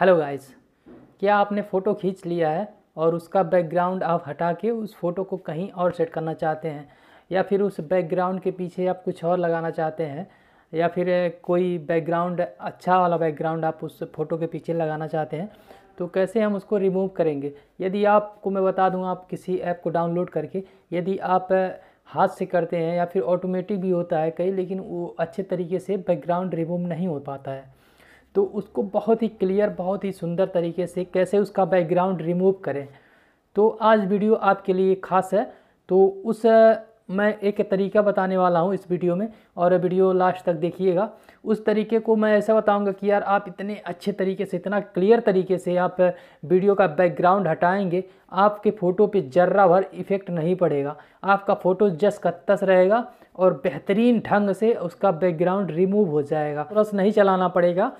hello guys क्या आपने photo खींच लिया है और उसका बैकग्राउंड आप हटा के उस फ़ोटो को कहीं और सेट करना चाहते हैं या फिर उस बैकग्राउंड के पीछे आप कुछ और लगाना चाहते हैं या फिर कोई बैकग्राउंड अच्छा वाला बैकग्राउंड आप उस फ़ोटो के पीछे लगाना चाहते हैं तो कैसे हम उसको रिमूव करेंगे यदि आपको मैं बता दूँगा आप किसी ऐप को डाउनलोड करके यदि आप हाथ से करते हैं या फिर ऑटोमेटिक भी होता है कई लेकिन वो अच्छे तरीके से बैकग्राउंड रिमूव नहीं हो पाता है तो उसको बहुत ही क्लियर बहुत ही सुंदर तरीके से कैसे उसका बैकग्राउंड रिमूव करें तो आज वीडियो आपके लिए खास है तो उस मैं एक तरीका बताने वाला हूँ इस वीडियो में और वीडियो लास्ट तक देखिएगा उस तरीके को मैं ऐसा बताऊँगा कि यार आप इतने अच्छे तरीके से इतना क्लियर तरीके से आप वीडियो का बैकग्राउंड हटाएंगे आपके फ़ोटो पे जर्रा भर इफ़ेक्ट नहीं पड़ेगा आपका फ़ोटो जस का तस रहेगा और बेहतरीन ढंग से उसका बैकग्राउंड रिमूव हो जाएगा प्लस नहीं चलाना पड़ेगा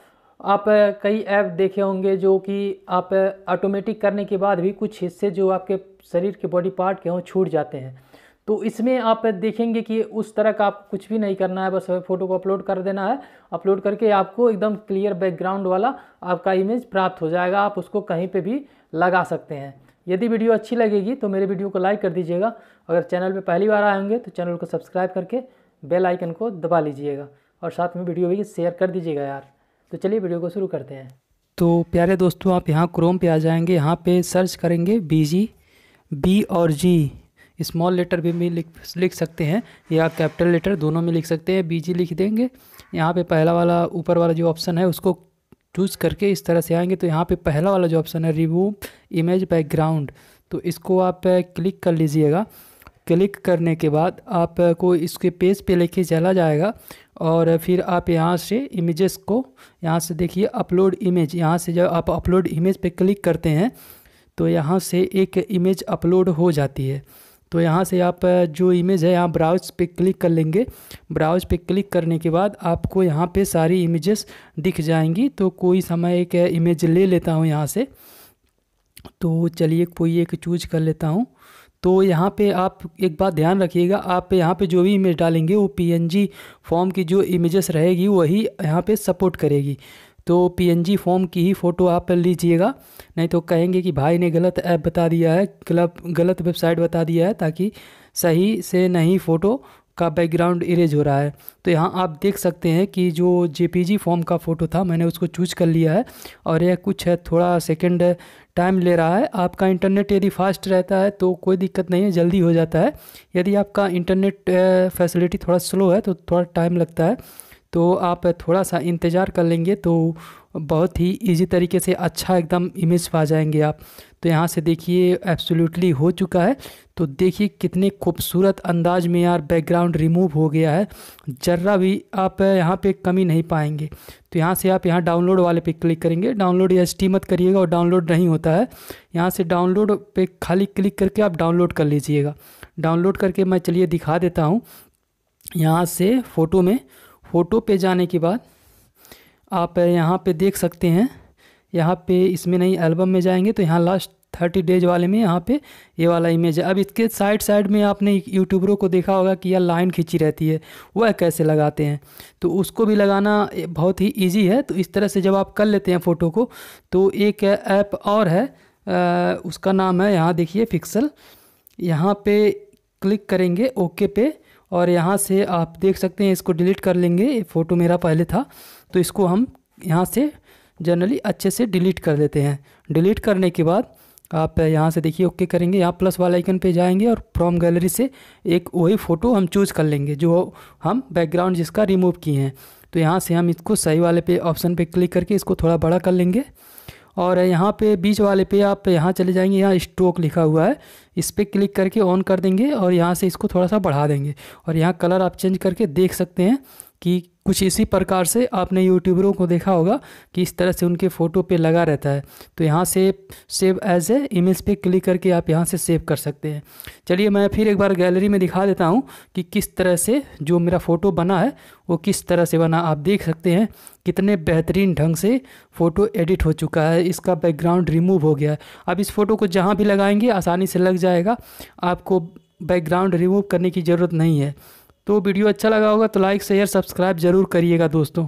आप कई ऐप देखे होंगे जो कि आप ऑटोमेटिक करने के बाद भी कुछ हिस्से जो आपके शरीर के बॉडी पार्ट के हों छूट जाते हैं तो इसमें आप देखेंगे कि उस तरह का आप कुछ भी नहीं करना है बस फ़ोटो को अपलोड कर देना है अपलोड करके आपको एकदम क्लियर बैकग्राउंड वाला आपका इमेज प्राप्त हो जाएगा आप उसको कहीं पर भी लगा सकते हैं यदि वीडियो अच्छी लगेगी तो मेरे वीडियो को लाइक कर दीजिएगा अगर चैनल पर पहली बार आए होंगे तो चैनल को सब्सक्राइब करके बेल आइकन को दबा लीजिएगा और साथ में वीडियो भी शेयर कर दीजिएगा यार तो चलिए वीडियो को शुरू करते हैं तो प्यारे दोस्तों आप यहाँ क्रोम पे आ जाएंगे यहाँ पे सर्च करेंगे बी जी बी और जी स्मॉल लेटर भी लिख लिख सकते हैं या कैपिटल लेटर दोनों में लिख सकते हैं बी जी लिख देंगे यहाँ पे पहला वाला ऊपर वाला जो ऑप्शन है उसको चूज करके इस तरह से आएंगे तो यहाँ पे पहला वाला जो ऑप्शन है रिमूव इमेज बैकग्राउंड तो इसको आप क्लिक कर लीजिएगा क्लिक करने के बाद आपको इसके पेज पे लेके चला जाएगा और फिर आप यहाँ से इमेजेस को यहाँ से देखिए अपलोड इमेज यहाँ से जब आप अपलोड इमेज पे क्लिक करते हैं तो यहाँ से एक इमेज अपलोड हो जाती है तो यहाँ से आप जो इमेज है यहाँ ब्राउज पे क्लिक कर लेंगे ब्राउज पे क्लिक करने के बाद आपको यहाँ पे सारी इमेजेस दिख जाएंगी तो कोई समय एक इमेज ले लेता हूँ यहाँ से तो चलिए कोई एक चूज कर लेता हूँ तो यहाँ पे आप एक बात ध्यान रखिएगा आप यहाँ पे जो भी इमेज डालेंगे वो पीएनजी फॉर्म की जो इमेजेस रहेगी वही यहाँ पे सपोर्ट करेगी तो पीएनजी फॉर्म की ही फ़ोटो आप लीजिएगा नहीं तो कहेंगे कि भाई ने गलत ऐप बता दिया है गलत गलत वेबसाइट बता दिया है ताकि सही से नहीं फ़ोटो का बैकग्राउंड इरेज हो रहा है तो यहाँ आप देख सकते हैं कि जो जे फॉर्म का फ़ोटो था मैंने उसको चूज कर लिया है और यह कुछ है थोड़ा सेकंड टाइम ले रहा है आपका इंटरनेट यदि फास्ट रहता है तो कोई दिक्कत नहीं है जल्दी हो जाता है यदि आपका इंटरनेट फैसिलिटी थोड़ा स्लो है तो थोड़ा टाइम लगता है तो आप थोड़ा सा इंतज़ार कर लेंगे तो बहुत ही इजी तरीके से अच्छा एकदम इमेज पा जाएंगे आप तो यहाँ से देखिए एब्सोल्युटली हो चुका है तो देखिए कितने खूबसूरत अंदाज में यार बैकग्राउंड रिमूव हो गया है ज़र्रा भी आप यहाँ पे कमी नहीं पाएंगे तो यहाँ से आप यहाँ डाउनलोड वाले पे क्लिक करेंगे डाउनलोड या एस मत करिएगा और डाउनलोड नहीं होता है यहाँ से डाउनलोड पर खाली क्लिक करके आप डाउनलोड कर लीजिएगा डाउनलोड करके मैं चलिए दिखा देता हूँ यहाँ से फ़ोटो में फ़ोटो पे जाने के बाद आप यहाँ पे देख सकते हैं यहाँ पे इसमें नहीं एल्बम में जाएंगे तो यहाँ लास्ट थर्टी डेज वाले में यहाँ पे ये वाला इमेज है अब इसके साइड साइड में आपने यूट्यूबरों को देखा होगा कि यह लाइन खींची रहती है वह कैसे लगाते हैं तो उसको भी लगाना बहुत ही इजी है तो इस तरह से जब आप कर लेते हैं फ़ोटो को तो एक ऐप और है आ, उसका नाम है यहाँ देखिए पिक्सल यहाँ पे क्लिक करेंगे ओके पे और यहाँ से आप देख सकते हैं इसको डिलीट कर लेंगे फ़ोटो मेरा पहले था तो इसको हम यहाँ से जनरली अच्छे से डिलीट कर देते हैं डिलीट करने के बाद आप यहाँ से देखिए ओके करेंगे यहाँ प्लस वाला आइकन पे जाएंगे और फ्रॉम गैलरी से एक वही फ़ोटो हम चूज़ कर लेंगे जो हम बैकग्राउंड जिसका रिमूव किए हैं तो यहाँ से हम इसको सही वाले पे ऑप्शन पे क्लिक करके इसको थोड़ा बड़ा कर लेंगे और यहाँ पे बीच वाले पे आप यहाँ चले जाएंगे यहाँ स्ट्रोक लिखा हुआ है इस पर क्लिक करके ऑन कर देंगे और यहाँ से इसको थोड़ा सा बढ़ा देंगे और यहाँ कलर आप चेंज करके देख सकते हैं कि कुछ इसी प्रकार से आपने यूट्यूबरों को देखा होगा कि इस तरह से उनके फ़ोटो पे लगा रहता है तो यहाँ से सेव एज ए इमेज पे क्लिक करके आप यहाँ से सेव कर सकते हैं चलिए मैं फिर एक बार गैलरी में दिखा देता हूँ कि किस तरह से जो मेरा फ़ोटो बना है वो किस तरह से बना आप देख सकते हैं कितने बेहतरीन ढंग से फ़ोटो एडिट हो चुका है इसका बैकग्राउंड रिमूव हो गया है अब इस फ़ोटो को जहाँ भी लगाएंगे आसानी से लग जाएगा आपको बैकग्राउंड रिमूव करने की ज़रूरत नहीं है तो वीडियो अच्छा लगा होगा तो लाइक शेयर सब्सक्राइब जरूर करिएगा दोस्तों